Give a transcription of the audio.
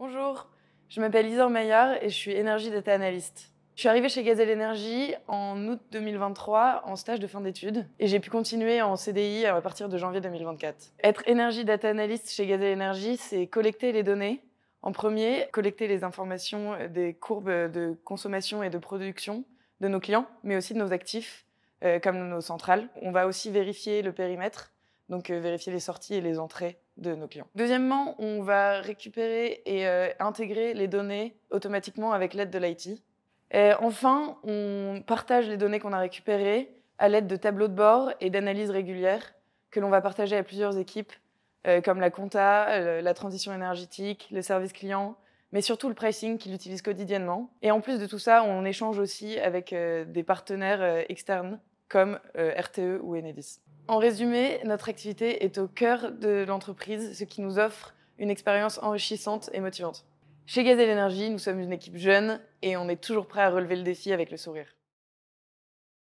Bonjour, je m'appelle Isor Maillard et je suis énergie Data Analyst. Je suis arrivée chez Gazelle Energy en août 2023 en stage de fin d'études et j'ai pu continuer en CDI à partir de janvier 2024. Être énergie Data Analyst chez Gazelle Energy, c'est collecter les données. En premier, collecter les informations des courbes de consommation et de production de nos clients, mais aussi de nos actifs, euh, comme nos centrales. On va aussi vérifier le périmètre donc euh, vérifier les sorties et les entrées de nos clients. Deuxièmement, on va récupérer et euh, intégrer les données automatiquement avec l'aide de l'IT. Enfin, on partage les données qu'on a récupérées à l'aide de tableaux de bord et d'analyses régulières que l'on va partager à plusieurs équipes euh, comme la compta, la transition énergétique, le service client, mais surtout le pricing qu'ils utilisent quotidiennement. Et en plus de tout ça, on échange aussi avec des partenaires externes comme RTE ou Enedis. En résumé, notre activité est au cœur de l'entreprise, ce qui nous offre une expérience enrichissante et motivante. Chez Gazelle Énergie, nous sommes une équipe jeune et on est toujours prêt à relever le défi avec le sourire.